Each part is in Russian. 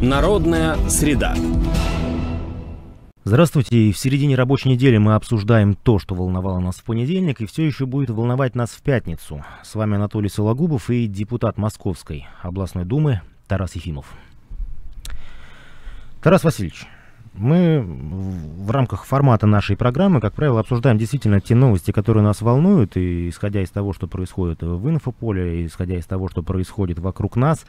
Народная среда. Здравствуйте, в середине рабочей недели мы обсуждаем то, что волновало нас в понедельник и все еще будет волновать нас в пятницу. С вами Анатолий Сологубов и депутат Московской областной думы Тарас Ефимов. Тарас Васильевич, мы в рамках формата нашей программы, как правило, обсуждаем действительно те новости, которые нас волнуют, и исходя из того, что происходит в инфополе, исходя из того, что происходит вокруг нас,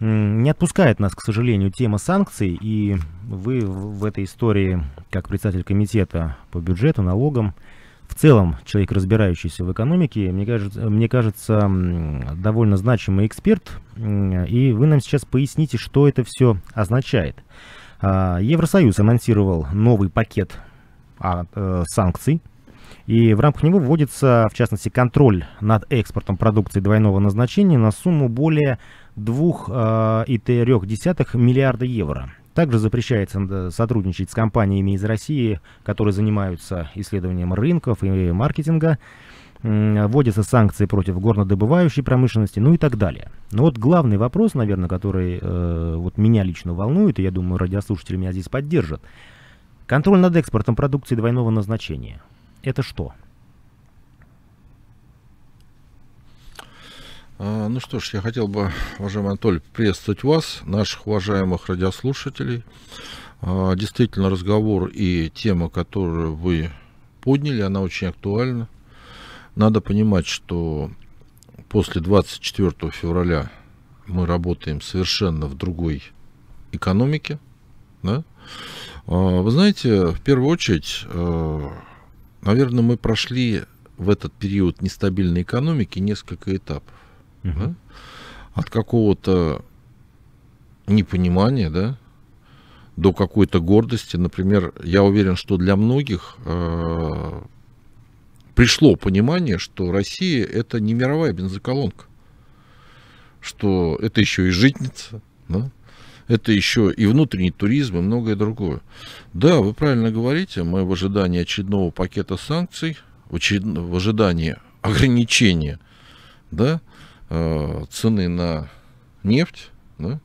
не отпускает нас, к сожалению, тема санкций, и вы в этой истории, как председатель комитета по бюджету, налогам, в целом человек, разбирающийся в экономике, мне кажется, мне кажется, довольно значимый эксперт, и вы нам сейчас поясните, что это все означает. А, Евросоюз анонсировал новый пакет а, э, санкций, и в рамках него вводится, в частности, контроль над экспортом продукции двойного назначения на сумму более 2,3 а, миллиарда евро. Также запрещается сотрудничать с компаниями из России, которые занимаются исследованием рынков и маркетинга. Вводятся санкции против горнодобывающей промышленности, ну и так далее. Но вот главный вопрос, наверное, который э, вот меня лично волнует, и я думаю, радиослушатели меня здесь поддержат. Контроль над экспортом продукции двойного назначения. Это что? А, ну что ж, я хотел бы, уважаемый Анатолий, приветствовать вас, наших уважаемых радиослушателей. А, действительно, разговор и тема, которую вы подняли, она очень актуальна. Надо понимать, что после 24 февраля мы работаем совершенно в другой экономике. Да? А, вы знаете, в первую очередь, наверное, мы прошли в этот период нестабильной экономики несколько этапов угу. да? от какого-то непонимания, да, до какой-то гордости. Например, я уверен, что для многих э, пришло понимание, что Россия это не мировая бензоколонка, что это еще и житница, да? это еще и внутренний туризм, и многое другое. Да, вы правильно говорите, мы в ожидании очередного пакета санкций, в ожидании ограничения, да, э, цены на нефть, да,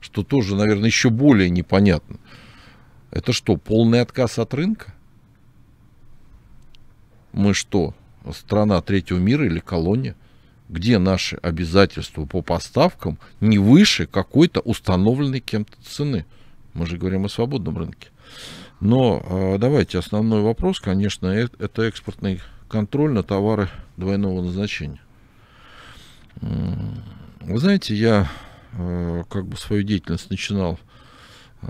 что тоже, наверное, еще более непонятно. Это что, полный отказ от рынка? Мы что, страна третьего мира или колония? Где наши обязательства по поставкам не выше какой-то установленной кем-то цены? Мы же говорим о свободном рынке. Но э, давайте основной вопрос, конечно, э, это экспортный контроль на товары двойного назначения. Вы знаете, я э, как бы свою деятельность начинал э,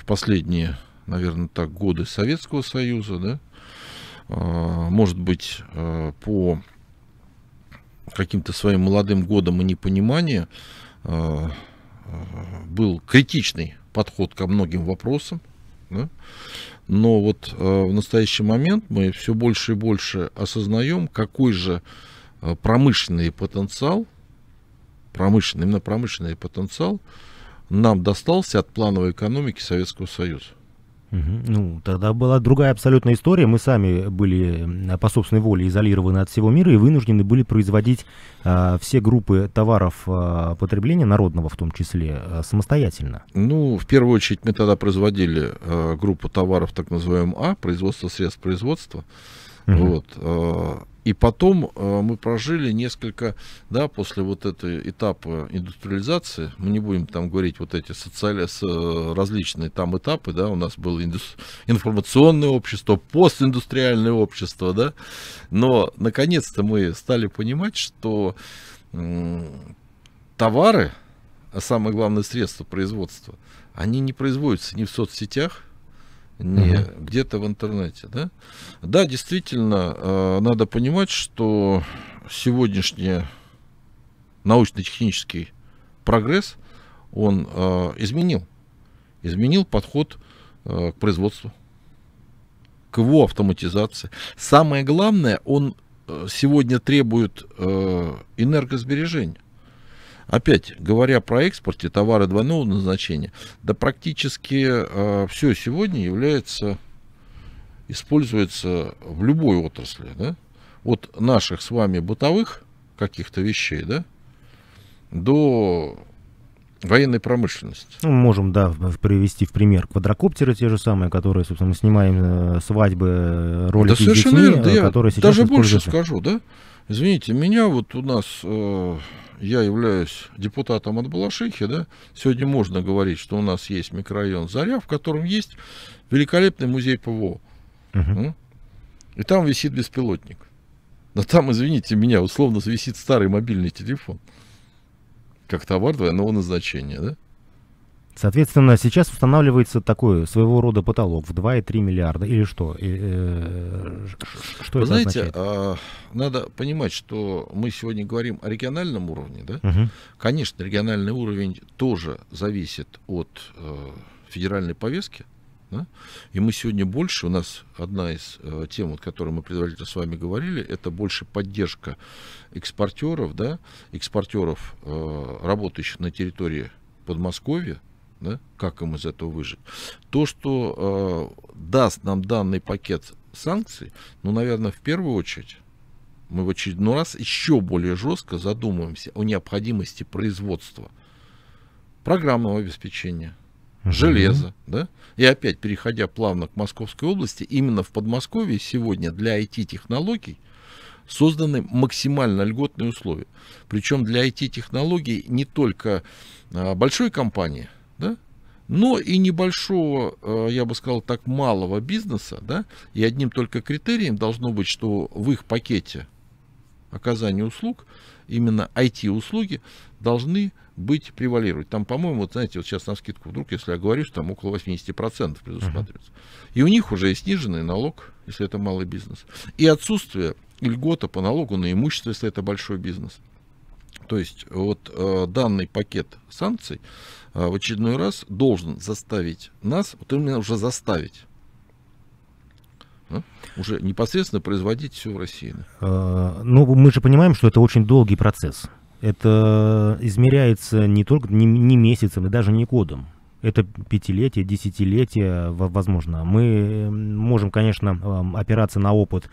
в последние, наверное, так годы Советского Союза, да, э, может быть, по каким-то своим молодым годам и непониманию был критичный подход ко многим вопросам, да? но вот в настоящий момент мы все больше и больше осознаем, какой же Э, промышленный потенциал, промышленный, именно промышленный потенциал нам достался от плановой экономики Советского Союза. Угу. Ну, тогда была другая абсолютная история. Мы сами были по собственной воле изолированы от всего мира и вынуждены были производить э, все группы товаров э, потребления, народного в том числе, э, самостоятельно. Ну, в первую очередь мы тогда производили э, группу товаров так называемым А, производство средств производства. Угу. Вот, э, и потом э, мы прожили несколько, да, после вот этой этапа индустриализации, мы не будем там говорить вот эти социали... Э, различные там этапы, да, у нас было инду... информационное общество, постиндустриальное общество, да, но наконец-то мы стали понимать, что э, товары, а самое главное средство производства, они не производятся ни в соцсетях, не угу. где-то в интернете. Да, да действительно, э, надо понимать, что сегодняшний научно-технический прогресс, он э, изменил, изменил подход э, к производству, к его автоматизации. Самое главное, он сегодня требует энергосбережения опять говоря про экспорте, товары двойного назначения, да практически э, все сегодня является, используется в любой отрасли, да? От наших с вами бытовых каких-то вещей, да, до военной промышленности. Ну, можем, да, привести в пример квадрокоптеры те же самые, которые, собственно, мы снимаем э, свадьбы, э, ролики да, совершенно детьми, верно, да э, которые я сейчас Даже больше скажу, да? Извините, меня вот у нас э, я являюсь депутатом от Балашихи, да, сегодня можно говорить, что у нас есть микрорайон Заря, в котором есть великолепный музей ПВО. Угу. И там висит беспилотник. Но там, извините меня, условно висит старый мобильный телефон. Как товар двойного назначения, да? Соответственно, сейчас устанавливается такой своего рода потолок в 2,3 миллиарда или что? И, э, что Вы это знаете, означает? А, надо понимать, что мы сегодня говорим о региональном уровне. Да? Угу. Конечно, региональный уровень тоже зависит от э, федеральной повестки. Да? И мы сегодня больше, у нас одна из э, тем, вот, которой мы предварительно с вами говорили, это больше поддержка экспортеров, да, экспортеров, э, работающих на территории Подмосковья, да, как им из этого выжить. То, что э, даст нам данный пакет санкций, ну, наверное, в первую очередь мы в очередной раз еще более жестко задумываемся о необходимости производства программного обеспечения, угу. железа, да, и опять переходя плавно к Московской области, именно в Подмосковье сегодня для IT-технологий созданы максимально льготные условия. Причем для IT-технологий не только а, большой компании – да, но и небольшого, э, я бы сказал, так малого бизнеса, да, и одним только критерием должно быть, что в их пакете оказания услуг, именно IT-услуги, должны быть превалировать. Там, по-моему, вот знаете, вот сейчас на скидку вдруг, если я говорю, что там около 80% предусматривается. Uh-huh. И у них уже и сниженный налог, если это малый бизнес. И отсутствие льгота по налогу на имущество, если это большой бизнес. То есть вот э, данный пакет санкций Э, в очередной раз должен заставить нас, вот именно уже заставить, э, уже непосредственно производить все в России. Э, Но ну, мы же понимаем, что это очень долгий процесс. Это измеряется не только не, не месяцем и даже не годом. Это пятилетие, десятилетие, возможно. Мы эм, можем, конечно, эм, опираться на опыт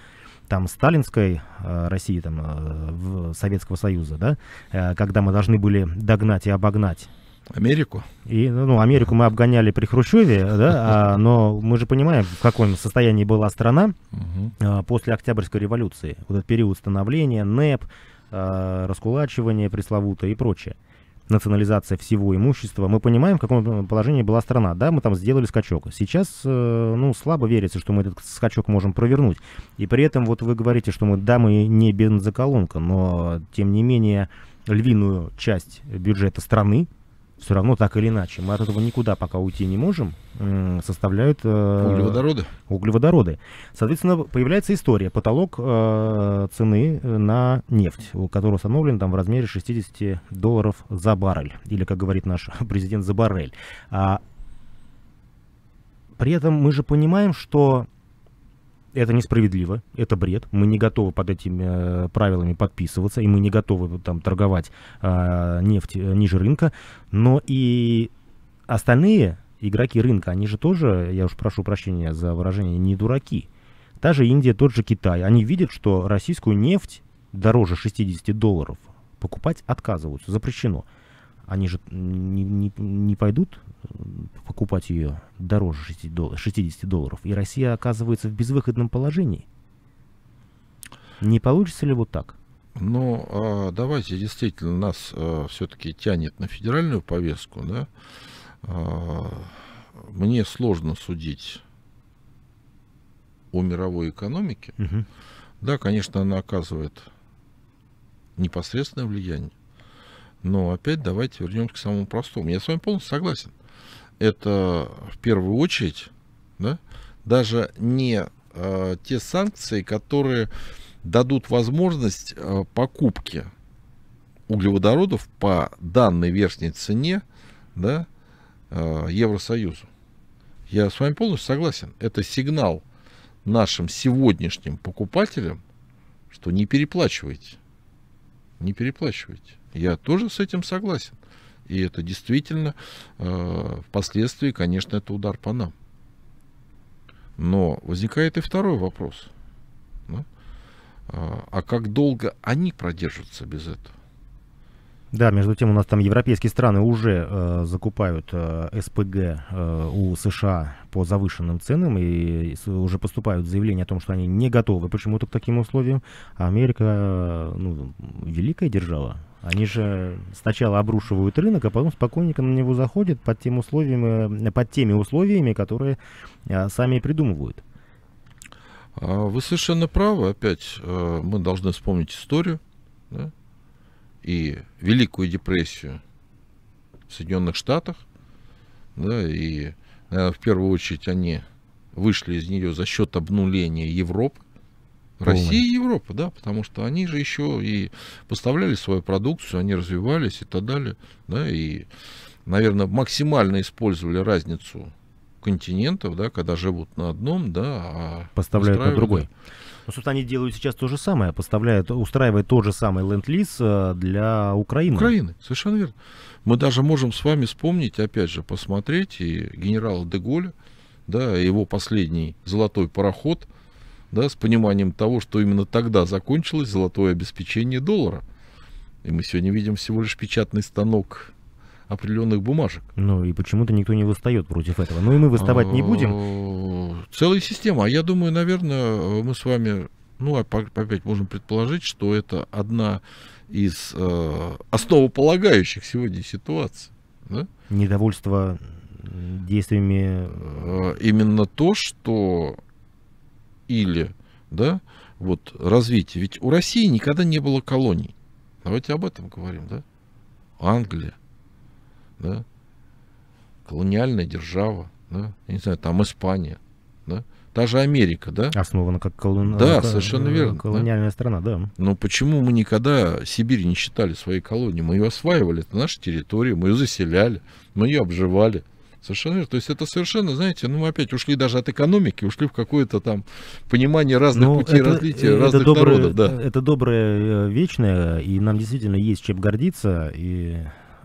там сталинской России, там Советского Союза, да, когда мы должны были догнать и обогнать Америку. И, ну, ну, Америку мы обгоняли при Хрущеве, да, а, но мы же понимаем, в каком состоянии была страна угу. а, после Октябрьской революции. Вот этот период становления, НЭП, а, раскулачивание пресловутое и прочее. Национализация всего имущества. Мы понимаем, в каком положении была страна. Да, мы там сделали скачок. Сейчас, э, ну, слабо верится, что мы этот скачок можем провернуть. И при этом вот вы говорите, что мы, да, мы не бензоколонка, но, тем не менее, львиную часть бюджета страны все равно так или иначе, мы от этого никуда пока уйти не можем, составляют... Э, углеводороды. Углеводороды. Соответственно, появляется история, потолок э, цены э, на нефть, который установлен там в размере 60 долларов за баррель, или, как говорит наш президент, за баррель. А, при этом мы же понимаем, что это несправедливо, это бред. Мы не готовы под этими э, правилами подписываться, и мы не готовы там торговать э, нефть э, ниже рынка. Но и остальные игроки рынка, они же тоже, я уж прошу прощения за выражение, не дураки. Та же Индия, тот же Китай, они видят, что российскую нефть дороже 60 долларов покупать отказываются, запрещено. Они же не, не, не пойдут покупать ее дороже 60 долларов, и Россия оказывается в безвыходном положении. Не получится ли вот так? Ну, а, давайте действительно нас а, все-таки тянет на федеральную повестку, да. А, мне сложно судить о мировой экономике. Угу. Да, конечно, она оказывает непосредственное влияние. Но опять давайте вернемся к самому простому. Я с вами полностью согласен это в первую очередь да, даже не э, те санкции, которые дадут возможность э, покупки углеводородов по данной верхней цене да, э, Евросоюзу. Я с вами полностью согласен. Это сигнал нашим сегодняшним покупателям, что не переплачивайте. Не переплачивайте. Я тоже с этим согласен. И это действительно э, впоследствии, конечно, это удар по нам. Но возникает и второй вопрос. А, а как долго они продержатся без этого? Да, между тем у нас там европейские страны уже э, закупают э, СПГ э, у США по завышенным ценам и уже поступают заявления о том, что они не готовы почему-то к таким условиям. А Америка, э, ну, великая держава, они же сначала обрушивают рынок, а потом спокойненько на него заходят под, тем условием, э, под теми условиями, которые э, сами придумывают. А, вы совершенно правы. Опять э, мы должны вспомнить историю да? и Великую депрессию в Соединенных Штатах. Да, и наверное, в первую очередь они вышли из нее за счет обнуления Европы. Россия и Европа, да, потому что они же еще и поставляли свою продукцию, они развивались и так далее, да, и, наверное, максимально использовали разницу континентов, да, когда живут на одном, да, а поставляют на другой. Ну, собственно, они делают сейчас то же самое, поставляют, устраивают тот же самый ленд-лиз э, для Украины. Украины, совершенно верно. Мы даже можем с вами вспомнить, опять же, посмотреть и генерала Деголя, да, его последний золотой пароход – да, с пониманием того, что именно тогда закончилось золотое обеспечение доллара. И мы сегодня видим всего лишь печатный станок определенных бумажек. Ну и почему-то никто не выстает против этого. Ну и мы выставать не будем. А, целая система. А я думаю, наверное, мы с вами, ну а опять можем предположить, что это одна из э, основополагающих сегодня ситуаций. Да? Недовольство действиями... А, именно то, что или да, вот, развитие. Ведь у России никогда не было колоний. Давайте об этом говорим, да? Англия, да? Колониальная держава, да? Я не знаю, там Испания, да? Та же Америка, да? Основана как колони... да, как... Э, совершенно верно, колониальная да? страна, да. Но почему мы никогда Сибирь не считали своей колонией? Мы ее осваивали, это наша территория, мы ее заселяли, мы ее обживали, Совершенно верно. То есть это совершенно, знаете, ну мы опять ушли даже от экономики, ушли в какое-то там понимание разных ну, путей это, развития, это разных доброе, народов. Да. Это доброе, э, вечное, и нам действительно есть чем гордиться. И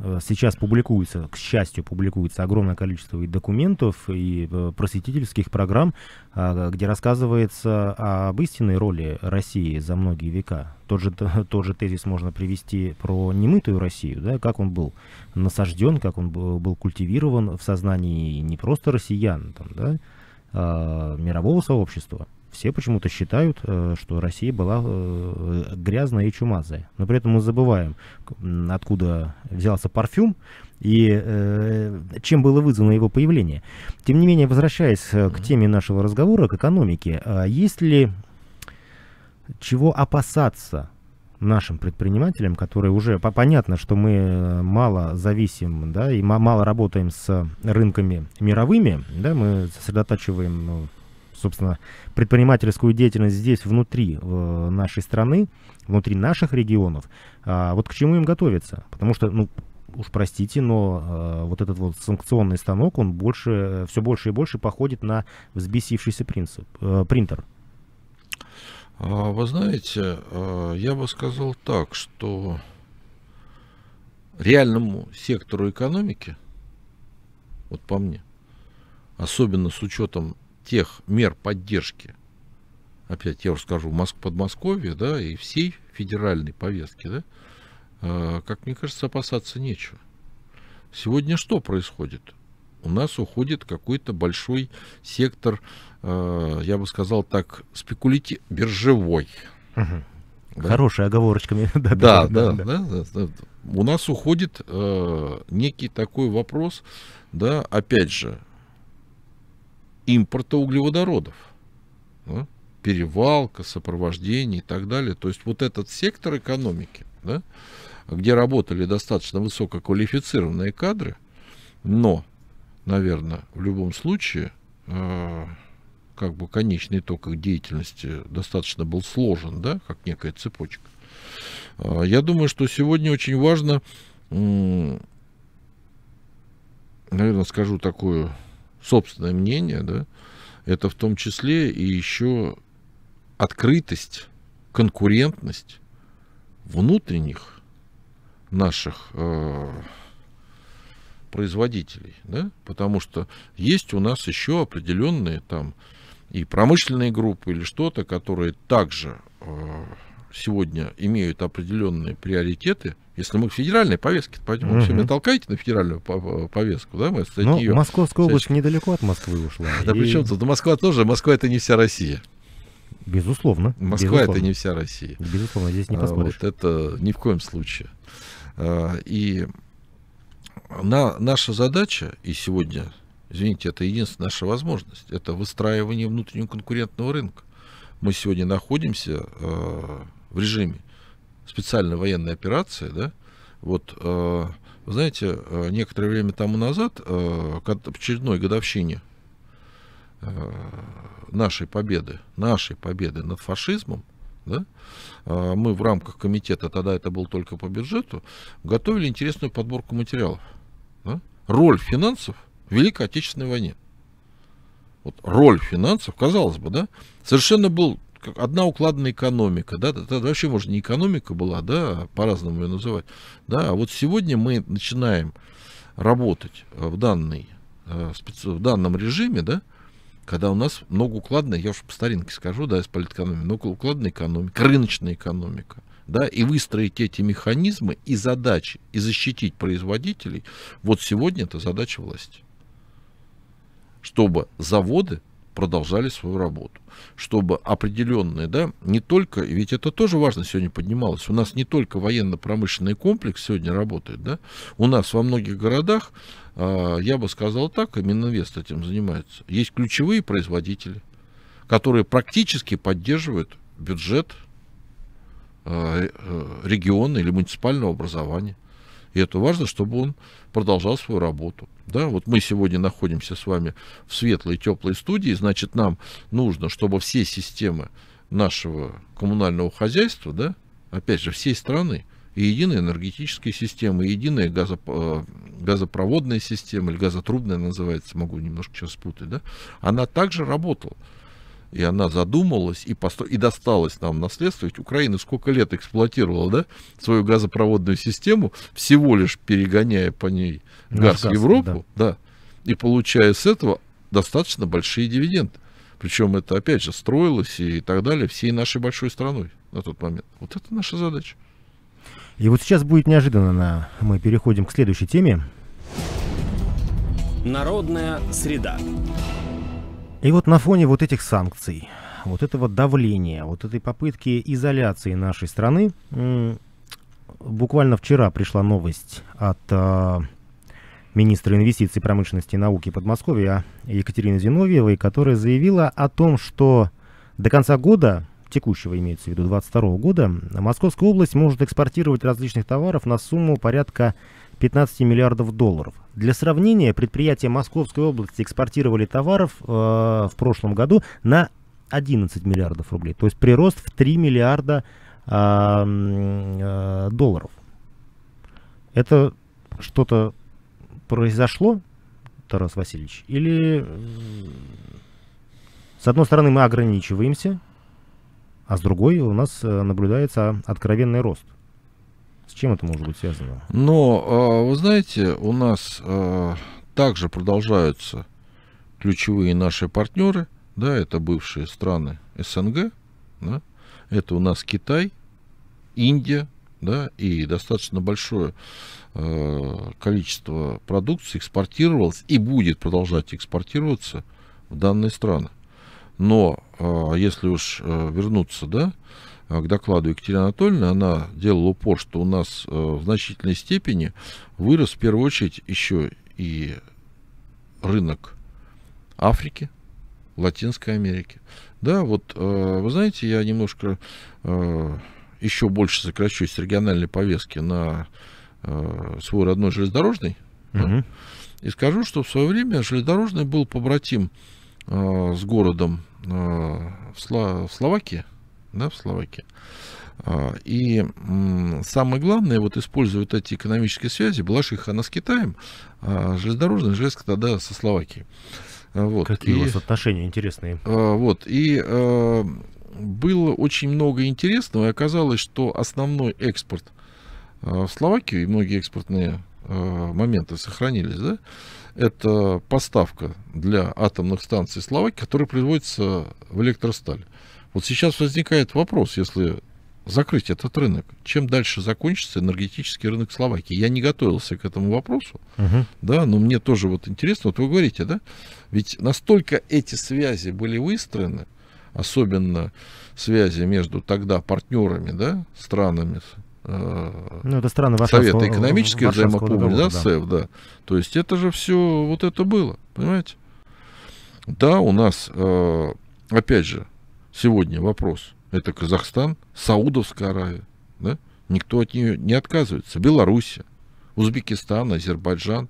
Э, сейчас публикуется, к счастью, публикуется огромное количество и документов, и э, просветительских программ, а, где рассказывается об истинной роли России за многие века. Тот же, тот же тезис можно привести про немытую Россию, да, как он был насажден, как он был культивирован в сознании не просто россиян, там, да, а, мирового сообщества, все почему-то считают, э, что Россия была э, грязная и чумазая. Но при этом мы забываем, откуда взялся парфюм и э, чем было вызвано его появление. Тем не менее, возвращаясь к теме нашего разговора, к экономике, а есть ли чего опасаться нашим предпринимателям, которые уже понятно, что мы мало зависим, да, и мало работаем с рынками мировыми, да, мы сосредотачиваем ну, собственно, предпринимательскую деятельность здесь, внутри э, нашей страны, внутри наших регионов, а, вот к чему им готовиться? Потому что, ну, уж простите, но э, вот этот вот санкционный станок, он больше, все больше и больше походит на взбесившийся принцип, э, принтер. А, вы знаете, э, я бы сказал так, что реальному сектору экономики, вот по мне, особенно с учетом тех мер поддержки, опять я уже скажу, Моск Подмосковье, да, и всей федеральной повестки, да, э, как мне кажется, опасаться нечего. Сегодня что происходит? У нас уходит какой-то большой сектор, э, я бы сказал так, спекулятив, биржевой. Угу. Да? Хорошая оговорочка. да, да, да, да, да, да. У нас уходит э, некий такой вопрос, да, опять же, импорта углеводородов. Да? Перевалка, сопровождение и так далее. То есть вот этот сектор экономики, да, где работали достаточно высококвалифицированные кадры, но, наверное, в любом случае, э, как бы конечный итог их деятельности достаточно был сложен, да, как некая цепочка. Э, я думаю, что сегодня очень важно, э, наверное, скажу такую собственное мнение, да, это в том числе и еще открытость, конкурентность внутренних наших э, производителей, да, потому что есть у нас еще определенные там и промышленные группы или что-то, которые также э, сегодня имеют определенные приоритеты если мы к федеральной повестке пойдем, угу. вы меня толкаете на федеральную э, повестку, да, мы статью... Ну, ее... Московская область всячески... недалеко от Москвы ушла. Да и... причем тут Москва тоже, Москва это не вся Россия. Безусловно. Москва безусловно. это не вся Россия. Безусловно, здесь не поспоришь. А, вот это ни в коем случае. А, и на, наша задача, и сегодня, извините, это единственная наша возможность, это выстраивание внутреннего конкурентного рынка. Мы сегодня находимся э, в режиме специальная военная операция, да, вот, э, вы знаете, э, некоторое время тому назад, э, к очередной годовщине э, нашей победы, нашей победы над фашизмом, да, мы в рамках комитета, тогда это было только по бюджету, готовили интересную подборку материалов. Да, роль финансов в Великой Отечественной войне. Вот роль финансов, казалось бы, да, совершенно был одна укладная экономика, да, тогда вообще, может, не экономика была, да, по-разному ее называть, да, а вот сегодня мы начинаем работать э, в, данной, э, в данном режиме, да, когда у нас многоукладная, я уж по старинке скажу, да, из политэкономии, многоукладная экономика, рыночная экономика, да, и выстроить эти механизмы и задачи, и защитить производителей, вот сегодня это задача власти. Чтобы заводы продолжали свою работу, чтобы определенные, да, не только, ведь это тоже важно сегодня поднималось, у нас не только военно-промышленный комплекс сегодня работает, да, у нас во многих городах, э, я бы сказал так, и Мининвест этим занимается, есть ключевые производители, которые практически поддерживают бюджет а, э, э, региона или муниципального образования. И это важно, чтобы он продолжал свою работу. Да, вот мы сегодня находимся с вами в светлой, теплой студии, значит, нам нужно, чтобы все системы нашего коммунального хозяйства, да, опять же, всей страны, и единая энергетическая система, и единая газоп... Э, газопроводная система, или газотрубная называется, могу немножко сейчас спутать, да, она также работала. И она задумалась и, посто... и досталась нам наследство. Ведь Украина сколько лет эксплуатировала да, свою газопроводную систему, всего лишь перегоняя по ней газ, в Европу, да. да, и получая с этого достаточно большие дивиденды. Причем это, опять же, строилось и так далее всей нашей большой страной на тот момент. Вот это наша задача. И вот сейчас будет неожиданно, на... мы переходим к следующей теме. Народная среда. И вот на фоне вот этих санкций, вот этого давления, вот этой попытки изоляции нашей страны, буквально вчера пришла новость от а, министра инвестиций, промышленности и науки Подмосковья Екатерины Зиновьевой, которая заявила о том, что до конца года, текущего имеется в виду 2022 года, Московская область может экспортировать различных товаров на сумму порядка 15 миллиардов долларов. Для сравнения, предприятия Московской области экспортировали товаров э, в прошлом году на 11 миллиардов рублей, то есть прирост в 3 миллиарда э, э, долларов. Это что-то произошло, Тарас Васильевич? Или, э, с одной стороны, мы ограничиваемся, а с другой у нас э, наблюдается откровенный рост – с чем это может быть связано? Но, ну, а, вы знаете, у нас а, также продолжаются ключевые наши партнеры, да, это бывшие страны СНГ, да, это у нас Китай, Индия, да, и достаточно большое э, количество продукции экспортировалось и будет продолжать экспортироваться в данные страны. Но э, если уж э, вернуться, да, а, к докладу Екатерины Анатольевны, она делала упор, что у нас э, в значительной степени вырос в первую очередь еще и рынок Африки, Латинской Америки. Да, вот, э, вы знаете, я немножко э, еще больше сокращусь с региональной повестки на свой родной железнодорожный. Угу. и скажу, что в свое время железнодорожный был побратим с городом в, Сло- в Словакии, да, в Словакии. А, и самое главное, вот используют эти экономические связи, была же их она с Китаем, а железнодорожная железка тогда со Словакией. А, вот. Какие и, у вас отношения интересные? А, вот, и было очень много интересного, и оказалось, что основной экспорт в Словакию, и многие экспортные моменты сохранились, да, это поставка для атомных станций Словакии, которая производится в электросталь. Вот сейчас возникает вопрос, если закрыть этот рынок, чем дальше закончится энергетический рынок Словакии? Я не готовился к этому вопросу, угу. да, но мне тоже вот интересно, вот вы говорите, да, ведь настолько эти связи были выстроены, особенно связи между тогда партнерами, да, странами, э, ну, это страны Совета экономической взаимопомощи, да, СЭВ, да. То есть это же все вот это было, понимаете? Да, у нас, э, опять же, сегодня вопрос. Это Казахстан, Саудовская Аравия, да? Никто от нее не отказывается. Белоруссия, Узбекистан, Азербайджан.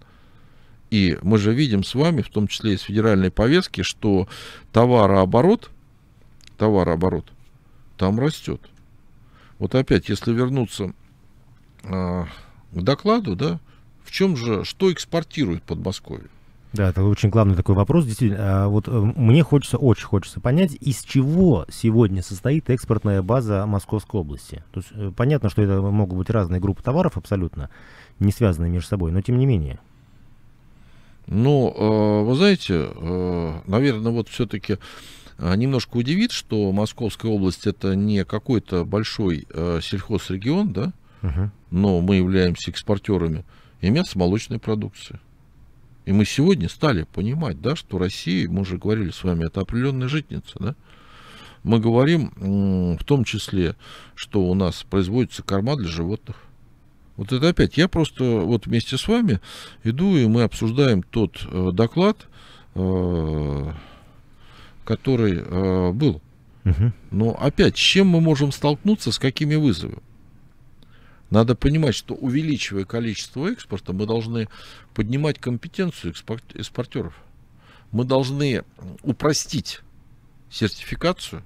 И мы же видим с вами, в том числе из федеральной повестки, что товарооборот, товарооборот там растет. Вот опять, если вернуться э, к докладу, да, в чем же, что экспортирует Подмосковье? Да, это очень главный такой вопрос. Действительно, а, вот э, мне хочется, очень хочется понять, из чего сегодня состоит экспортная база Московской области. То есть, э, понятно, что это могут быть разные группы товаров абсолютно, не связанные между собой, но тем не менее. Ну, э, вы знаете, наверное, вот все-таки немножко удивит, что Московская область это не какой-то большой сельхозрегион, да, угу. но мы являемся экспортерами и мясо-молочной продукции. И мы сегодня стали понимать, да, что Россия, мы уже говорили с вами, это определенная житница, да. Мы говорим в том числе, что у нас производится корма для животных. Вот это опять, я просто вот вместе с вами иду, и мы обсуждаем тот э, доклад, э, который э, был. Угу. Но опять, с чем мы можем столкнуться, с какими вызовами? Надо понимать, что увеличивая количество экспорта, мы должны поднимать компетенцию экспортеров. Мы должны упростить сертификацию,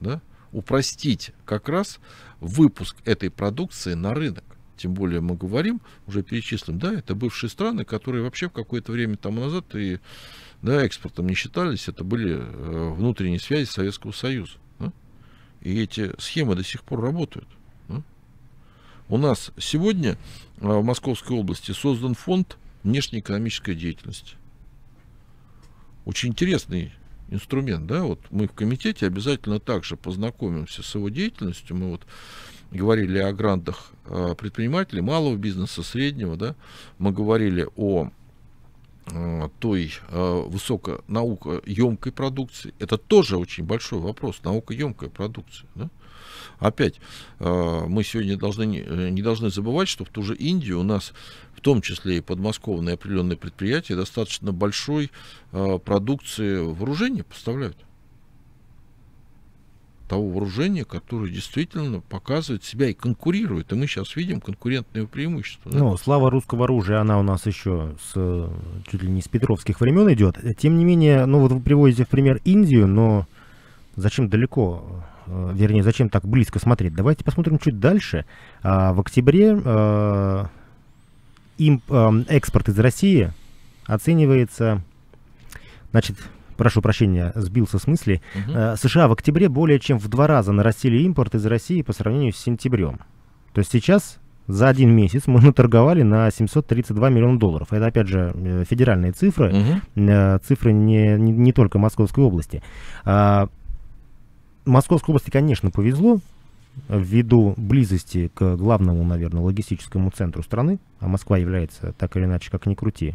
да, упростить как раз выпуск этой продукции на рынок. Тем более мы говорим, уже перечислим, да, это бывшие страны, которые вообще в какое-то время тому назад и да, экспортом не считались, это были э, внутренние связи Советского Союза. Да? И эти схемы до сих пор работают. У нас сегодня а, в Московской области создан фонд внешнеэкономической деятельности. Очень интересный инструмент, да, вот мы в комитете обязательно также познакомимся с его деятельностью, мы вот говорили о грантах а, предпринимателей малого бизнеса, среднего, да, мы говорили о а, той э, высоконаука емкой продукции, это тоже очень большой вопрос, наукоемкая продукция, да, опять э, мы сегодня должны, э, не должны забывать, что в ту же Индию у нас в том числе и подмосковные определенные предприятия, достаточно большой э, продукции вооружения поставляют. Того вооружения, которое действительно показывает себя и конкурирует. И мы сейчас видим конкурентное преимущество. Да? Ну, слава русского оружия, она у нас еще с, чуть ли не с петровских времен идет. Тем не менее, ну вот вы приводите в пример Индию, но зачем далеко Э, вернее, зачем так близко смотреть? Давайте посмотрим чуть дальше. А, в октябре э, имп, эм, экспорт из России оценивается, значит, прошу прощения, сбился с мысли, угу. США в октябре более чем в два раза нарастили импорт из России по сравнению с сентябрем. То есть сейчас за один месяц мы наторговали на 732 миллиона долларов. Это, опять же, федеральные цифры, угу. цифры не, не, не только Московской области. А, Московской области, конечно, повезло ввиду близости к главному, наверное, логистическому центру страны, а Москва является, так или иначе, как ни крути,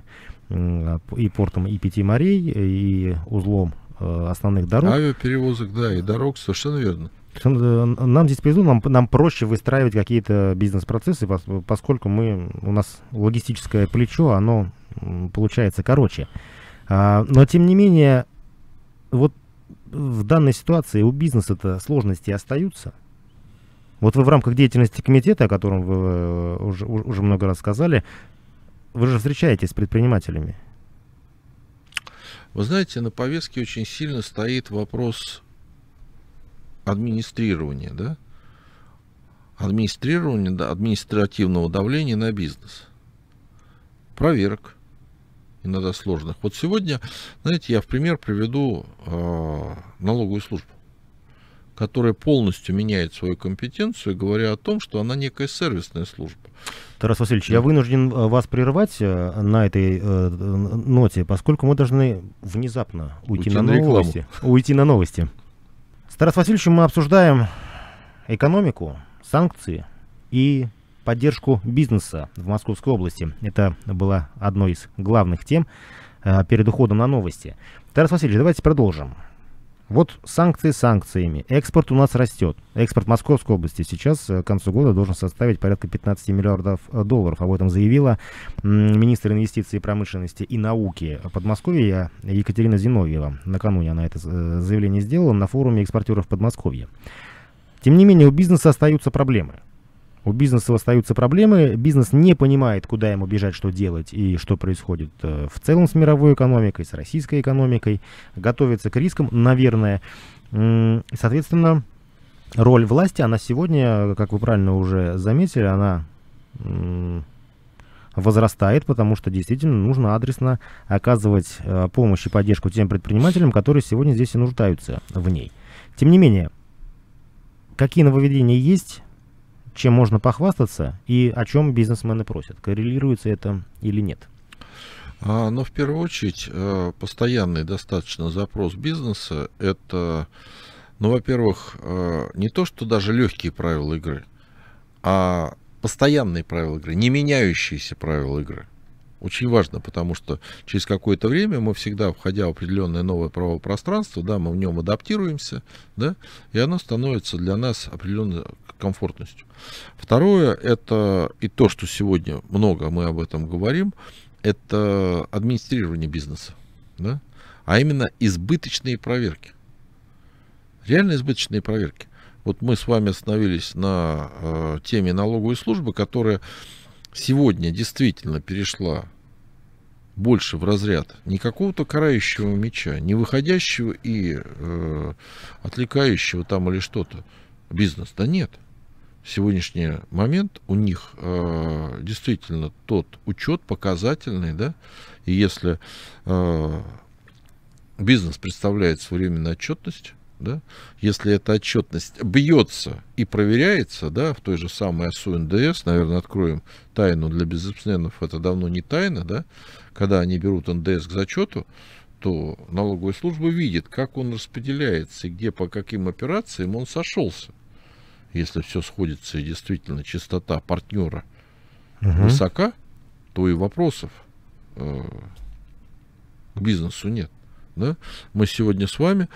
а, и портом и пяти морей, и узлом э, основных дорог. Авиаперевозок, да, и дорог, совершенно верно. Э, нам здесь повезло, нам, нам проще выстраивать какие-то бизнес-процессы, поскольку мы, у нас логистическое плечо, оно получается короче. А, но, тем не менее, вот в данной ситуации у бизнеса-то сложности остаются. Вот вы в рамках деятельности комитета, о котором вы э, уже, уже много раз сказали, вы же встречаетесь с предпринимателями. Вы знаете, на повестке очень сильно стоит вопрос администрирования, да? Администрирования, да, административного давления на бизнес. Проверок иногда сложных. Вот сегодня, знаете, я в пример приведу э, налоговую службу, которая полностью меняет свою компетенцию, говоря о том, что она некая сервисная служба. Тарас Васильевич, да. я вынужден а, вас прервать э, на этой э, ноте, поскольку мы должны внезапно уйти, уйти на, на новости. Уйти на новости. С Тарасом Васильевичем мы обсуждаем экономику, санкции и поддержку бизнеса в Московской области. Это была одной из главных тем э, перед уходом на новости. Тарас Васильевич, давайте продолжим. Вот санкции санкциями. Экспорт у нас растет. Экспорт Московской области сейчас э, к концу года должен составить порядка 15 миллиардов э, долларов. Об этом заявила министр инвестиций, промышленности и науки Подмосковья Екатерина Зиновьева. Накануне она это заявление сделала на форуме экспортеров Подмосковья. Тем не менее, у бизнеса остаются проблемы. У бизнеса остаются проблемы, бизнес не понимает, куда ему бежать, что делать и что происходит э, в целом с мировой экономикой, с российской экономикой, готовится к рискам, наверное. Соответственно, роль власти, она сегодня, как вы правильно уже заметили, она возрастает, потому что действительно нужно адресно оказывать э, помощь и поддержку тем предпринимателям, которые сегодня здесь и нуждаются в ней. Тем не менее, какие нововведения есть, чем можно похвастаться и о чем бизнесмены просят? Коррелируется это или нет? А, но ну, в первую очередь э, постоянный достаточно запрос бизнеса это, ну, во-первых, э, не то, что даже легкие правила игры, а постоянные правила игры, не меняющиеся правила игры. Очень важно, потому что через какое-то время мы всегда, входя в определенное новое правовое пространство, да, мы в нем адаптируемся, да, и оно становится для нас определенной комфортностью. Второе, это и то, что сегодня много мы об этом говорим, это администрирование бизнеса, да, а именно избыточные проверки. Реально избыточные проверки. Вот мы с вами остановились на э, теме налоговой службы, которая сегодня действительно перешла больше в разряд не какого-то карающего меча, не выходящего и э, отвлекающего там или что-то бизнес, да нет. В сегодняшний момент у них э, действительно тот учет показательный, да, и если э, бизнес представляет своевременную отчетность, да, если эта отчетность бьется и проверяется, да, в той же самой АСУ НДС, наверное, откроем тайну для бизнесменов, это давно не тайна, да, когда они берут НДС к зачету, то налоговая служба видит, как он распределяется и где по каким операциям он сошелся. Если все сходится и действительно чистота партнера угу. высока, то и вопросов э, к бизнесу нет. Да? Мы сегодня с вами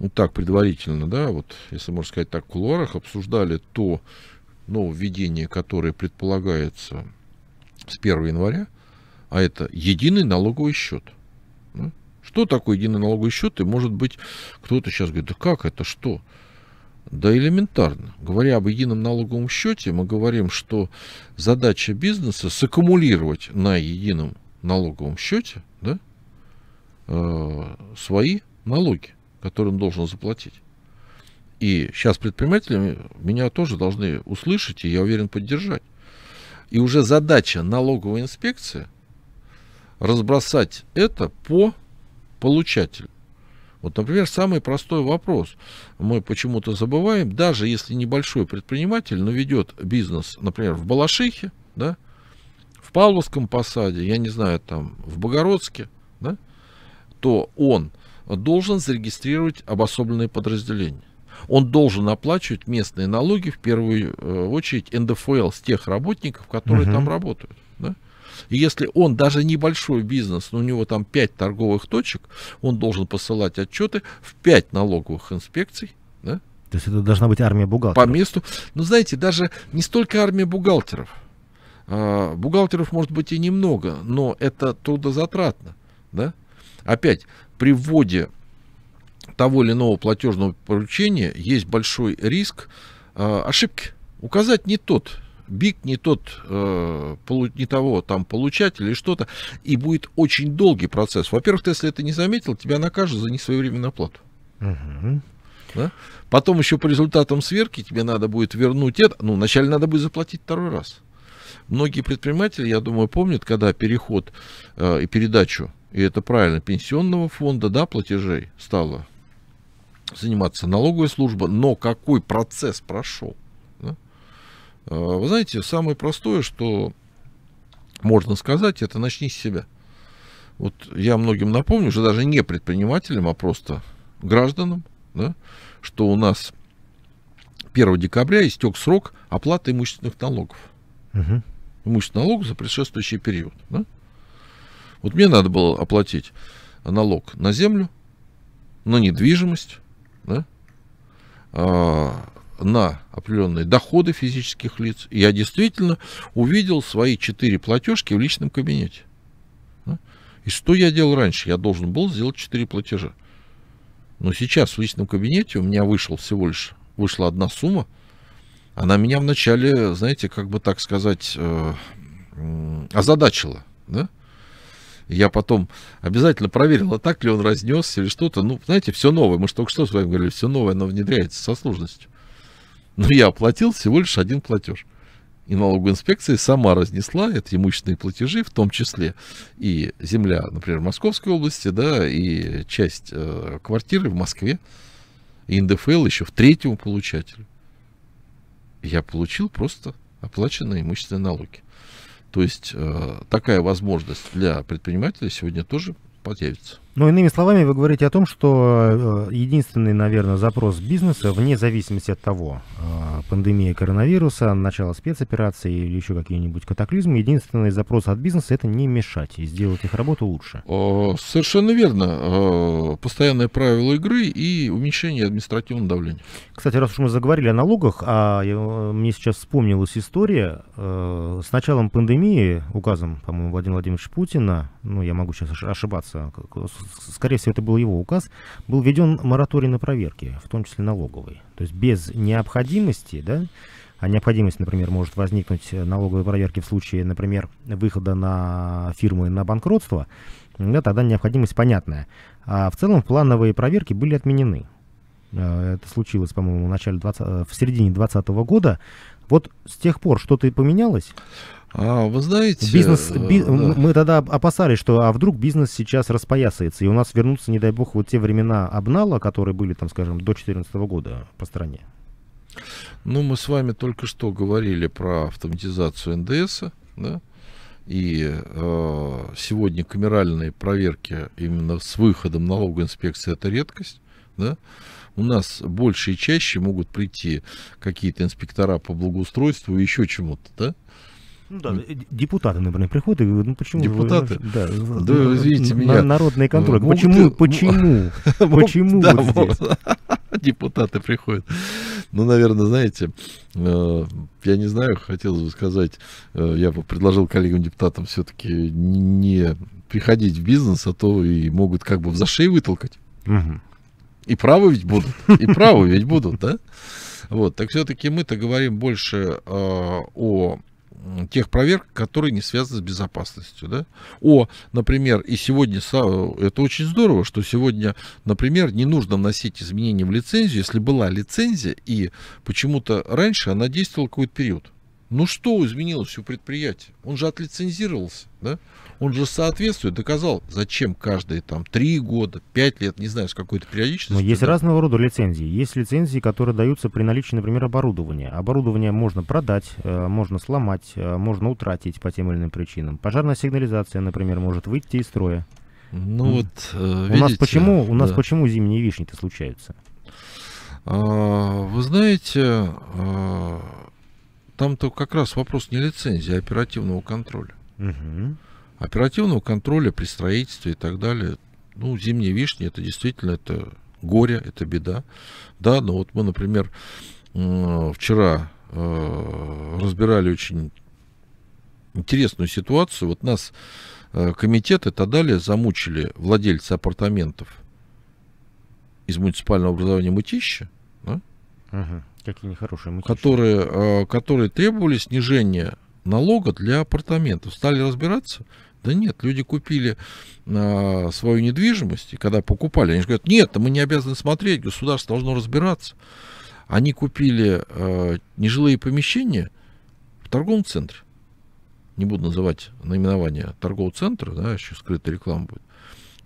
вот ну, так предварительно, да, вот, если можно сказать так, в кулуарах обсуждали то нововведение, которое предполагается с 1 января, а это единый налоговый счет. Ну, что такое единый налоговый счет? И, может быть, кто-то сейчас говорит, да как это, что? Да элементарно. Говоря об едином налоговом счете, мы говорим, что задача бизнеса саккумулировать на едином налоговом счете да, э, свои налоги который он должен заплатить. И сейчас предприниматели меня тоже должны услышать и, я уверен, поддержать. И уже задача налоговой инспекции разбросать это по получателю. Вот, например, самый простой вопрос. Мы почему-то забываем, даже если небольшой предприниматель, но ведет бизнес, например, в Балашихе, да, в Павловском посаде, я не знаю, там, в Богородске, да, то он – должен зарегистрировать обособленные подразделения. Он должен оплачивать местные налоги, в первую э, очередь НДФЛ с тех работников, которые угу. там работают. Да? И если он даже небольшой бизнес, но у него там 5 торговых точек, он должен посылать отчеты в 5 налоговых инспекций. Да? То есть это должна быть армия бухгалтеров. По месту. Ну, знаете, даже не столько армия бухгалтеров. А, бухгалтеров может быть и немного, но это трудозатратно. Да? Опять, при вводе того или иного платежного поручения есть большой риск э, ошибки. Указать не тот бик, не тот, э, не того там получатель или что-то, и будет очень долгий процесс. Во-первых, если это не заметил, тебя накажут за несвоевременную оплату. Угу. Да? Потом еще по результатам сверки тебе надо будет вернуть это. Ну, вначале надо будет заплатить второй раз. Многие предприниматели, я думаю, помнят, когда переход э, и передачу и это правильно, пенсионного фонда, да, платежей стало заниматься налоговая служба, но какой процесс прошел? Да? А, вы знаете, самое простое, что можно сказать, это начни с себя. Вот я многим напомню, уже даже не предпринимателям, а просто гражданам, да, что у нас 1 декабря истек срок оплаты имущественных налогов. Угу. Имущественных налогов за предшествующий период. Да? Вот мне надо было оплатить налог на землю, на недвижимость, да, а, на определенные доходы физических лиц. я действительно увидел свои четыре платежки в личном кабинете. Да. И что я делал раньше? Я должен был сделать четыре платежа. Но сейчас в личном кабинете у меня вышел всего лишь вышла одна сумма. Она меня вначале, знаете, как бы так сказать, э, озадачила. Да? Я потом обязательно проверил, а так ли он разнес или что-то. Ну, знаете, все новое. Мы же только что с вами говорили, все новое, оно внедряется со сложностью. Но я оплатил всего лишь один платеж. И налоговая инспекция сама разнесла это имущественные платежи, в том числе и земля, например, Московской области, да, и часть э, квартиры в Москве, и НДФЛ еще в третьему получателю. Я получил просто оплаченные имущественные налоги. То есть э, такая возможность для предпринимателя сегодня тоже появится. Ну иными словами, вы говорите о том, что э, единственный, наверное, запрос бизнеса, вне зависимости от того, э, пандемия коронавируса, начало спецоперации или еще какие-нибудь катаклизмы, единственный запрос от бизнеса это не мешать и сделать их работу лучше. Совершенно верно. Э, Постоянное правило игры и уменьшение административного давления. Кстати, раз уж мы заговорили о налогах, а мне сейчас вспомнилась история. С началом пандемии, указом, по-моему, Владимира Владимировича Путина, ну, я могу сейчас ошибаться, скорее всего, это был его указ, был введен мораторий на проверки, в том числе налоговый. То есть без необходимости, да, а необходимость, например, может возникнуть налоговой проверки в случае, например, выхода на фирмы на банкротство, да, тогда необходимость понятная. А в целом плановые проверки были отменены. Э, это случилось, по-моему, в, начале 20, э, в середине 2020 года. Вот с тех пор что-то и поменялось? А, вы знаете... Бизнес, э, би, да. Мы тогда опасались, что а вдруг бизнес сейчас распоясается, и у нас вернутся, не дай бог, вот те времена обнала, которые были, там, скажем, до 2014 года по стране. Ну, мы с вами только что говорили про автоматизацию НДС, да, и э, сегодня камеральные проверки именно с выходом налоговой инспекции это редкость, да, у нас больше и чаще могут прийти какие-то инспектора по благоустройству и еще чему-то, да, ну, да, э, депутаты, наверное, приходят ну почему... Депутаты? Вы, да, да вы видите меня. Народный контроль. Могут, почему? Почему? Почему да, вот здесь? Депутаты приходят. Ну, наверное, знаете, э, я не знаю, хотелось бы сказать, э, я предложил коллегам-депутатам все-таки не приходить в бизнес, а то и могут как бы в зашей вытолкать. Угу. И правы ведь будут, и правы ведь будут, да? Вот, так все-таки мы-то говорим больше э, о тех проверок, которые не связаны с безопасностью. Да? О, например, и сегодня, э, это очень здорово, что сегодня, например, не нужно вносить изменения в лицензию, если была лицензия, и почему-то раньше она действовала какой-то период. Ну что изменилось у предприятия? Он же отлицензировался, да? Он же соответствует, доказал, зачем каждые там три года, пять лет, не знаю, с какой-то периодичностью. Но есть да? разного рода лицензии. Есть лицензии, которые даются при наличии, например, оборудования. Оборудование можно продать, э, можно сломать, э, можно утратить по тем или иным причинам. Пожарная сигнализация, например, может выйти из строя. Ну mm. вот, видите, э, у нас почему у нас почему зимние вишни-то случаются? А, вы знаете, а, там-то как раз вопрос не лицензии, а оперативного контроля. Угу. Оперативного контроля при строительстве и так далее. Ну, зимние вишни, это действительно это горе, это беда. Да, но вот мы, например, э, вчера э, разбирали очень интересную ситуацию. Вот нас э, комитеты тогда далее замучили владельцы апартаментов из муниципального образования Мытища, да? uh Какие нехорошие мутиши. Которые, э, которые требовали снижения налога для апартаментов. Стали разбираться? Да нет, люди купили э, свою недвижимость, и когда покупали, они же говорят, нет, мы не обязаны смотреть, государство должно разбираться. Они купили э, нежилые помещения в торговом центре. Не буду называть наименование торгового центра, да, еще скрытая реклама будет.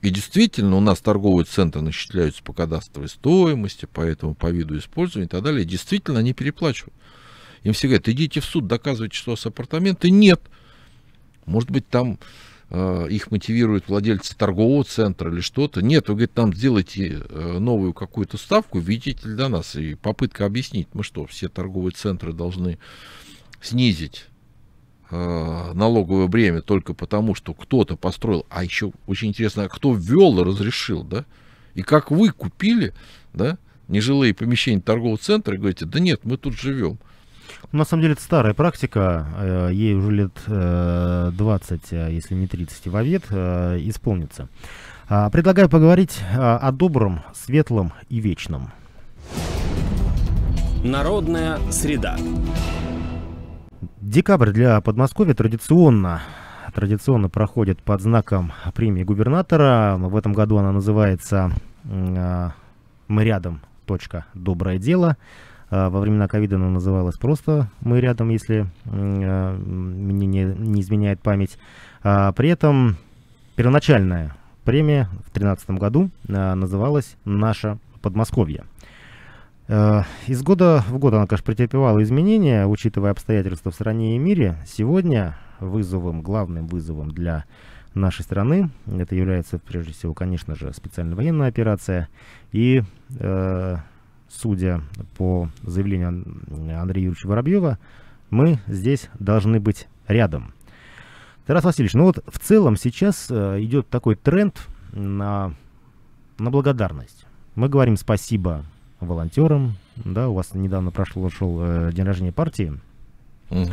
И действительно, у нас торговые центры начисляются по кадастровой стоимости, поэтому по виду использования и так далее. действительно, они переплачивают. Им все говорят, идите в суд, доказывайте, что у вас апартаменты. Нет. Может быть, там э, их мотивируют владельцы торгового центра или что-то. Нет, вы, говорит, там сделайте э, новую какую-то ставку, видите ли до нас. И попытка объяснить, мы что, все торговые центры должны снизить Э, налоговое бремя только потому, что кто-то построил, а еще очень интересно, а кто ввел и разрешил, да, и как вы купили, да, нежилые помещения торгового центра и говорите, да нет, мы тут живем. На самом деле это старая практика, э, ей уже лет 20, э, если не 30, вовет исполнится. А, предлагаю поговорить о добром, светлом и вечном. Народная среда. Декабрь для Подмосковья традиционно традиционно проходит под знаком премии губернатора. В этом году она называется а, «Мы рядом. Доброе дело». А, во времена ковида она называлась просто «Мы рядом», если а, мне не, не изменяет память. При этом первоначальная премия в 2013 году называлась «Наша Подмосковье». Э, из года в год она, конечно, претерпевала изменения, учитывая обстоятельства в стране и мире. Сегодня вызовом, главным вызовом для нашей страны, это является, прежде всего, конечно же, специальная военная операция. И, э, судя по заявлению Андрея Юрьевича Воробьева, мы здесь должны быть рядом. Тарас Васильевич, ну вот в целом сейчас э, идет такой тренд на, на благодарность. Мы говорим спасибо волонтером. Да, у вас недавно прошел шел э, день рождения партии, угу.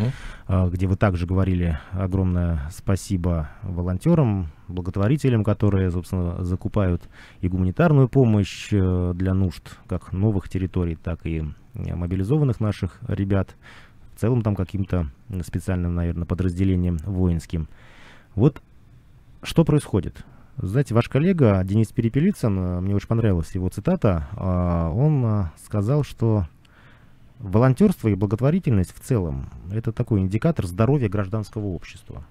э, где вы также говорили огромное спасибо волонтерам, благотворителям, которые, собственно, закупают и гуманитарную помощь э, для нужд как новых территорий, так и э, мобилизованных наших ребят, в целом там каким-то специальным, наверное, подразделением воинским. Вот что происходит? Знаете, ваш коллега Денис Перепелицын, э, мне очень понравилась его цитата, а, он э, сказал, что волонтерство и благотворительность в целом – это такой индикатор здоровья гражданского общества.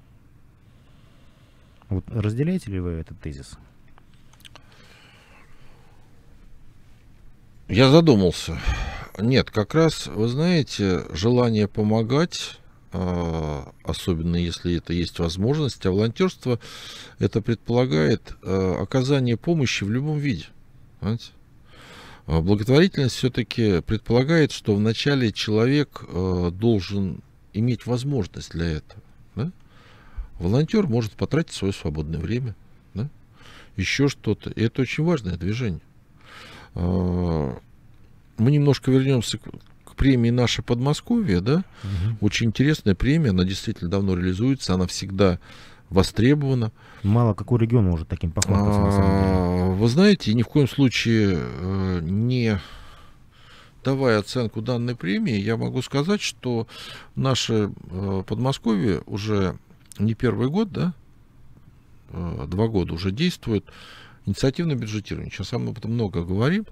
Вот разделяете ли вы этот тезис? Я задумался. Нет, как раз, вы знаете, желание помогать а, особенно если это есть возможность, а волонтерство это предполагает а, оказание помощи в любом виде. Понимаете? А, благотворительность все-таки предполагает, что вначале человек должен иметь возможность для этого. Да? Волонтер может потратить свое свободное время, да? еще что-то. И это очень важное движение. Мы немножко вернемся к премии «Наше Подмосковье», да, угу. очень интересная премия, она действительно давно реализуется, она всегда востребована. Мало какой регион может таким похвастаться, а, на самом деле. Вы знаете, ни в коем случае э, не давая оценку данной премии, я могу сказать, что наше э, Подмосковье уже не первый год, да, э, два года уже действует Инициативное бюджетирование. Сейчас об этом много говорим.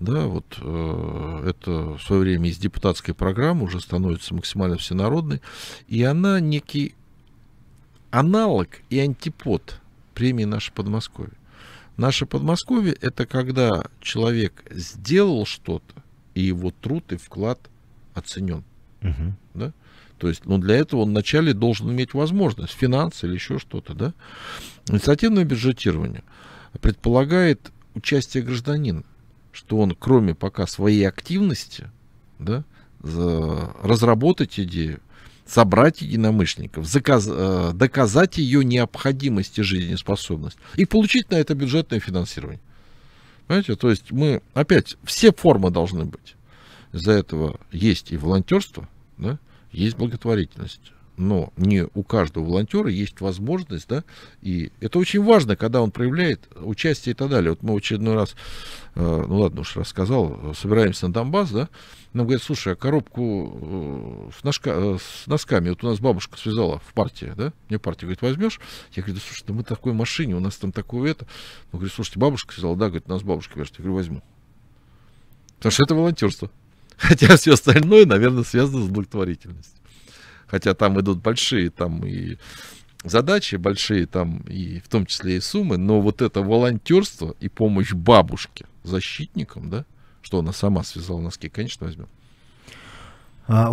Да, вот э, это в свое время из депутатской программы уже становится максимально всенародной. И она некий аналог и антипод премии «Наше Подмосковье». «Наше Подмосковье» — это когда человек сделал что-то, и его труд и вклад оценен. Угу. Да? То есть, ну, для этого он вначале должен иметь возможность, финансы или еще что-то, да? Инициативное бюджетирование — предполагает участие гражданина, что он, кроме пока своей активности, да, разработать идею, собрать единомышленников, заказ, э, доказать ее необходимость и жизнеспособность и получить на это бюджетное финансирование. Понимаете, то есть мы, опять, все формы должны быть. Из-за этого есть и волонтерство, да, есть благотворительность но не у каждого волонтера есть возможность, да, и это очень важно, когда он проявляет участие и так далее. Вот мы в очередной раз, э, ну ладно уж рассказал, собираемся на Донбасс, да, нам говорят, слушай, а коробку э, с, ножка, э, с носками, вот у нас бабушка связала в партии, да, мне партия говорит, возьмешь? Я говорю, да слушай, да мы такой машине, у нас там такое это. Он говорит, слушайте, бабушка связала, да, говорит, у нас бабушка вяжет. Я говорю, возьму. Потому что это волонтерство. Хотя все остальное, наверное, связано с благотворительностью хотя там идут большие там и задачи, большие там и в том числе и суммы, но вот это волонтерство и помощь бабушке, защитникам, да, что она сама связала носки, конечно, возьмем. А,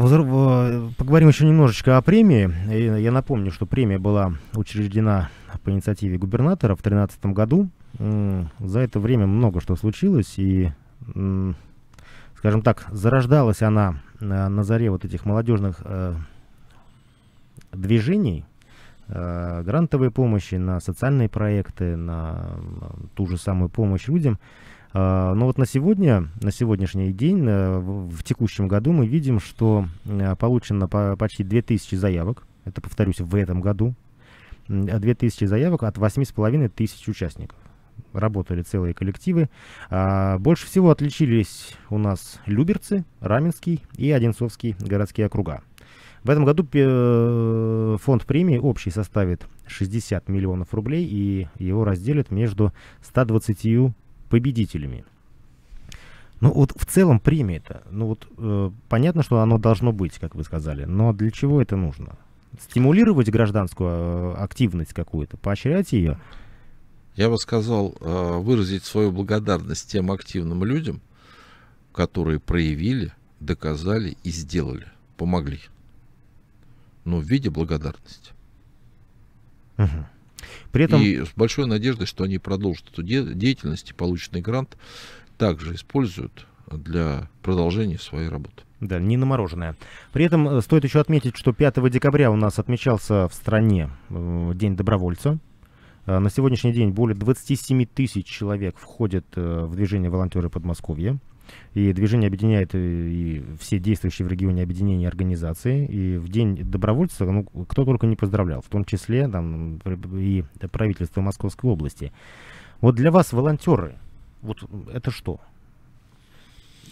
поговорим еще немножечко о премии. Я напомню, что премия была учреждена по инициативе губернатора в 2013 году. За это время много что случилось, и, скажем так, зарождалась она э, на заре вот этих молодежных э, движений, э, грантовой помощи на социальные проекты, на ту же самую помощь людям. Э, но вот на сегодня, на сегодняшний день, э, в текущем году мы видим, что получено почти 2000 заявок. Это, повторюсь, в этом году. 2000 заявок от 8,5 тысяч участников. Работали целые коллективы. А, больше всего отличились у нас Люберцы, Раменский и Одинцовский городские округа. В этом году э, фонд премии общий составит 60 миллионов рублей и его разделят между 120 победителями. Ну вот в целом премия-то, ну вот э, понятно, что оно должно быть, как вы сказали, но для чего это нужно? Стимулировать гражданскую э, активность какую-то, поощрять ее? Я бы сказал, э, выразить свою благодарность тем активным людям, которые проявили, доказали и сделали, помогли но ну, в виде благодарности. Угу. При этом... И с большой надеждой, что они продолжат эту де- деятельность и полученный грант также используют для продолжения своей работы. Да, не намороженное. При этом э, стоит еще отметить, что 5 декабря у нас отмечался в стране э, День добровольца. Э, на сегодняшний день более 27 тысяч человек входят в движение волонтеры Подмосковья. И движение объединяет и, э, и все действующие в регионе объединения организации. И в день добровольца, ну, кто только не поздравлял, в том числе там, и правительство Московской области. Вот для вас волонтеры, вот это что?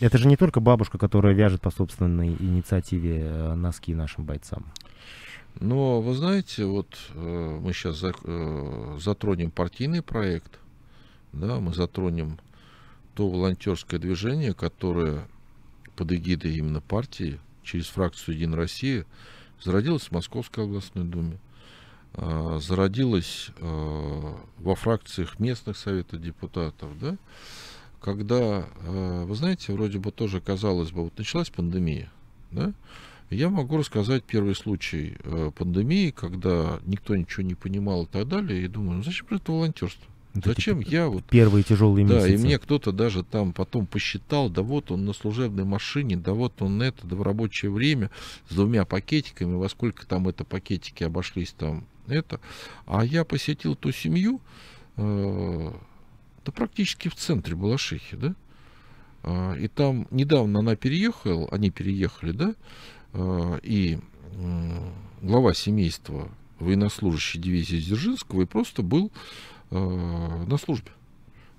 Это же не только бабушка, которая вяжет по собственной инициативе э, носки нашим бойцам. Но вы знаете, вот э, мы сейчас за, э, затронем партийный проект, да, мы затронем то волонтерское движение, которое под эгидой именно партии через фракцию «Единая Россия» зародилось в Московской областной думе, а, зародилось а, во фракциях местных советов депутатов, да, когда, а, вы знаете, вроде бы тоже, казалось бы, вот началась пандемия, да, я могу рассказать первый случай пандемии, когда никто ничего не понимал и так далее, и думаю, ну зачем же это волонтерство? Ну, Зачем я вот... Первые тяжелые да, месяцы. Да, и мне кто-то даже там потом посчитал, да вот он на служебной машине, да вот он это, да в рабочее время с двумя пакетиками, во сколько там это пакетики обошлись там это. А я посетил ту семью, э, да практически в центре Балашихи, да? Э, и там недавно она переехала, они переехали, да? Э, и э, глава семейства военнослужащий дивизии Дзержинского и просто был Э, на службе.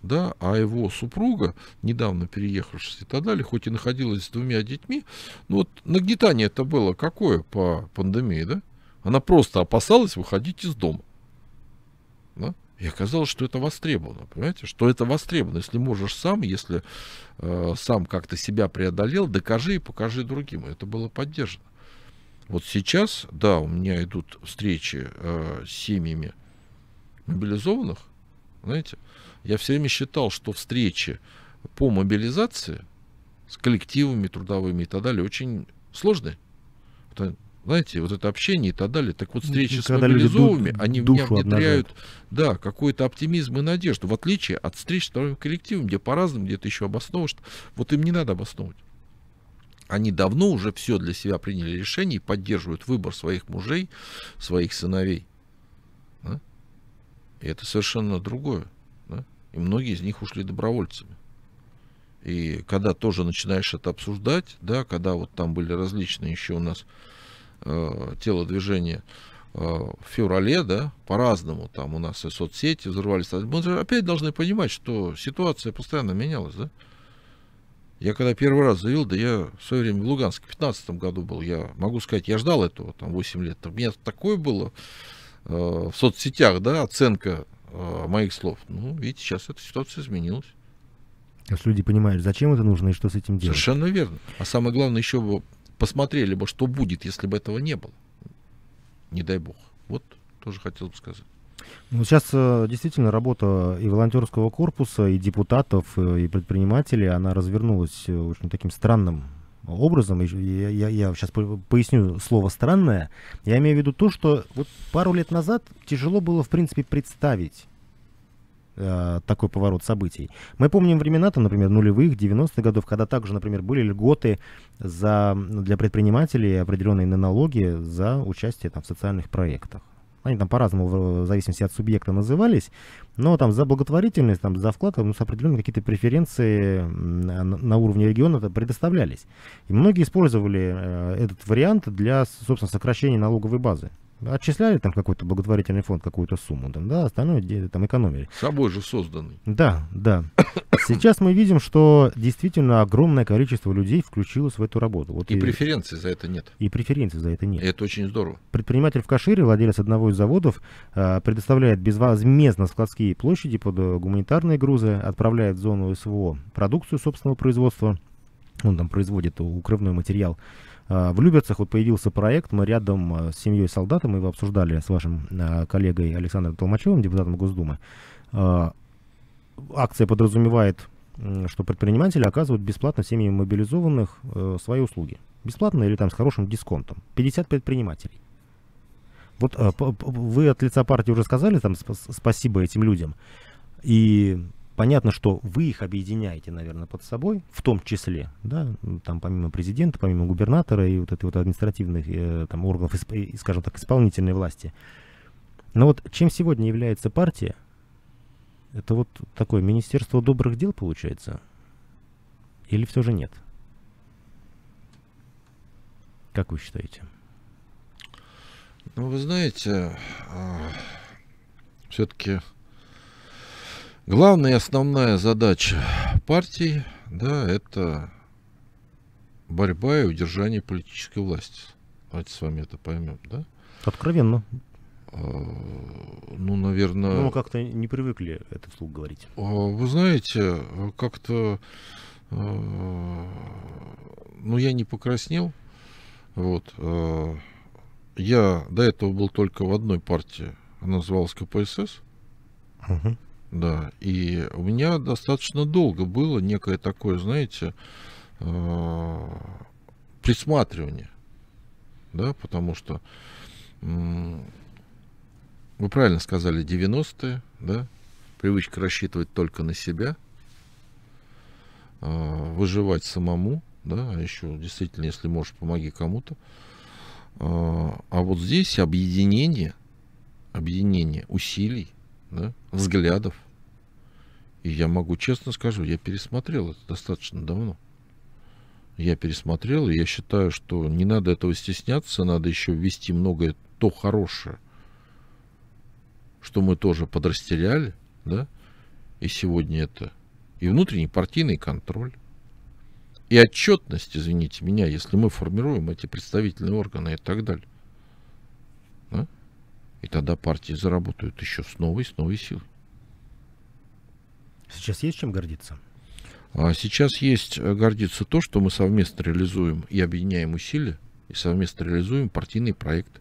Да, а его супруга, недавно переехавшись и так далее, хоть и находилась с двумя детьми, ну вот нагнетание это было какое по пандемии, да? Она просто опасалась выходить из дома. Да? И оказалось, что это востребовано, понимаете? Что это востребовано. Если можешь сам, если э, сам как-то себя преодолел, докажи и покажи другим. Это было поддержано. Вот сейчас, да, у меня идут встречи э, с семьями мобилизованных, знаете, я все время считал, что встречи по мобилизации с коллективами трудовыми и так далее очень сложные. Это, знаете, вот это общение и так далее. Так вот, ну, встречи Когда с мобилизованными, ду- они меня внедряют, да, какой-то оптимизм и надежду, в отличие от встреч с трудовым коллективом, где по-разному, где-то еще обосновываешь. Вот им не надо обосновывать. Они давно уже все для себя приняли решение и поддерживают выбор своих мужей, своих сыновей. И это совершенно другое. Да? И многие из них ушли добровольцами. И когда тоже начинаешь это обсуждать, да, когда вот там были различные еще у нас э, телодвижения э, в феврале, да, по-разному, там у нас и соцсети взорвались. А мы опять должны понимать, что ситуация постоянно менялась, да. Я когда первый раз заявил, да я в свое время в Луганске в 15 году был, я могу сказать, я ждал этого там 8 лет. У меня такое было Э, в соцсетях, да, оценка э, моих слов. Ну, видите, сейчас эта ситуация изменилась. То есть люди понимают, зачем это нужно и что с этим делать. Совершенно верно. А самое главное, еще бы посмотрели бы, что будет, если бы этого не было. Не дай бог. Вот тоже хотел бы сказать. Ну, сейчас э, действительно работа и волонтерского корпуса, и депутатов, и предпринимателей, она развернулась очень таким странным образом, я, я, я сейчас поясню слово странное, я имею в виду то, что вот пару лет назад тяжело было, в принципе, представить э, такой поворот событий. Мы помним времена, там, например, нулевых, 90-х годов, когда также, например, были льготы за, для предпринимателей определенные на налоги за участие там, в социальных проектах. Они там по-разному, э, в зависимости от субъекта, назывались. Но там за благотворительность, там за вклад, ну, с определенными какие-то преференции на, на уровне региона предоставлялись. И многие использовали э, этот вариант для, собственно, сокращения налоговой базы отчисляли там какой-то благотворительный фонд какую-то сумму, там, да, остальное где там экономили. Собой же созданный. Да, да. Сейчас мы видим, что действительно огромное количество людей включилось в эту работу. Вот и, и преференций за это нет. И преференции за это нет. И это очень здорово. Предприниматель в Кашире, владелец одного из заводов, э, предоставляет безвозмездно складские площади под э, гуманитарные грузы, отправляет в зону СВО продукцию собственного производства, он там производит укрывной материал, а, в Люберцах вот появился проект, мы рядом а, с семьей солдата, мы его обсуждали с вашим а, коллегой Александром Толмачевым, депутатом Госдумы. Акция подразумевает, что предприниматели оказывают бесплатно семьям мобилизованных э, свои услуги. Бесплатно или там с хорошим дисконтом. 50 предпринимателей. Вот э, вы от лица партии уже сказали там спасибо этим людям. И Понятно, что вы их объединяете, наверное, под собой, в том числе, да, там помимо президента, помимо губернатора и вот этой вот административных э, там органов, исп, э, скажем так, исполнительной власти. Но вот чем сегодня является партия, это вот такое Министерство добрых дел получается? Или все же нет? Как вы считаете? Ну, вы знаете, а, все-таки Главная и основная задача партии, да, это борьба и удержание политической власти. Давайте с вами это поймем, да? Откровенно. А, ну, наверное... Ну, как-то не привыкли это вслух говорить. А, вы знаете, как-то... А, ну, я не покраснел. Вот. Я до этого был только в одной партии. Она называлась КПСС. Угу. Да, и у меня достаточно долго было некое такое, знаете, э, присматривание, да, потому что э, вы правильно сказали, 90-е, да, привычка рассчитывать только на себя, э, выживать самому, да, а еще действительно, если можешь, помоги кому-то. Э, а вот здесь объединение, объединение усилий, да, взглядов. И я могу честно скажу, я пересмотрел это достаточно давно. Я пересмотрел, и я считаю, что не надо этого стесняться, надо еще ввести многое то хорошее, что мы тоже подрастеряли, да, и сегодня это и внутренний партийный контроль, и отчетность, извините меня, если мы формируем эти представительные органы и так далее. Да? И тогда партии заработают еще с новой, с новой силой. Сейчас есть чем гордиться? А сейчас есть э, гордиться то, что мы совместно реализуем и объединяем усилия, и совместно реализуем партийный проект.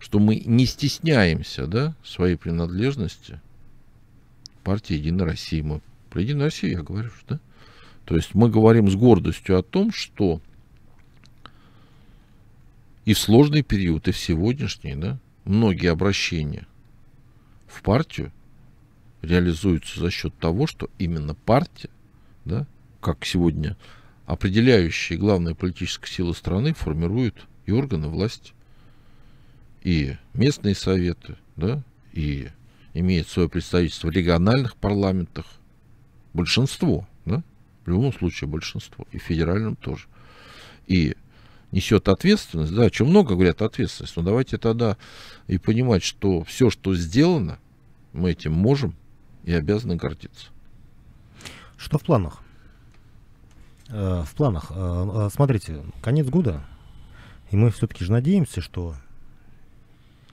Что мы не стесняемся да, своей принадлежности партии «Единой России». Мы про «Единую Россию» я говорю, что, да? То есть мы говорим с гордостью о том, что и в сложный период, и в сегодняшний, да, многие обращения в партию реализуются за счет того, что именно партия, да, как сегодня определяющие главные политические силы страны, формируют и органы власти, и местные советы, да, и имеет свое представительство в региональных парламентах. Большинство, да, в любом случае большинство, и в федеральном тоже. И несет ответственность, да, о чем много говорят ответственность, но давайте тогда и понимать, что все, что сделано, мы этим можем и обязаны гордиться. Что в планах? Э, в планах. Э, э, смотрите, конец года, и мы все-таки же надеемся, что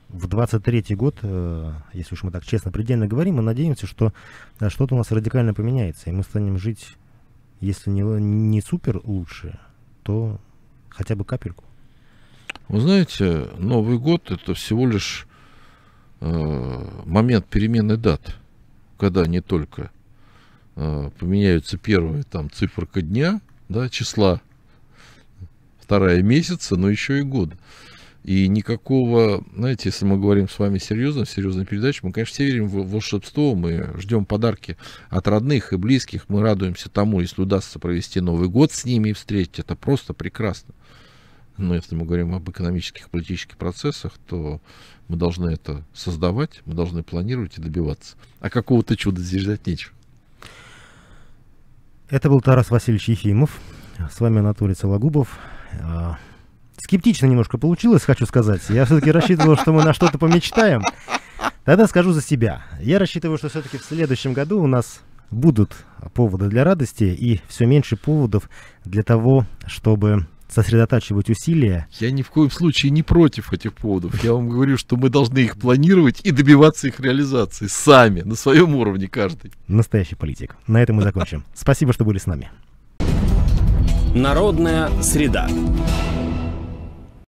в 23 год, если уж мы так честно предельно говорим, мы надеемся, что что-то у нас радикально поменяется, и мы станем жить, если не, не супер лучше, то Хотя бы капельку. Вы знаете, Новый год это всего лишь э, момент перемены дат, когда не только э, поменяются первые там циферка дня, да, числа, вторая месяца, но еще и год. И никакого, знаете, если мы говорим с вами серьезно, серьезной передаче, мы, конечно, все верим в волшебство, мы ждем подарки от родных и близких, мы радуемся тому, если удастся провести Новый год с ними и встретить, это просто прекрасно. Но если мы говорим об экономических, политических процессах, то мы должны это создавать, мы должны планировать и добиваться. А какого-то чуда здесь ждать нечего. Это был Тарас Васильевич Ефимов. С вами Анатолий Целогубов. А, скептично немножко получилось, хочу сказать. Я все-таки рассчитывал, что мы на что-то помечтаем. Тогда скажу за себя. Я рассчитываю, что все-таки в следующем году у нас будут поводы для радости и все меньше поводов для того, чтобы сосредотачивать усилия. Я ни в коем случае не против этих поводов. Я вам говорю, что мы должны их планировать и добиваться их реализации сами, на своем уровне каждый. Настоящий политик. На этом мы закончим. Спасибо, что были с нами. Народная среда.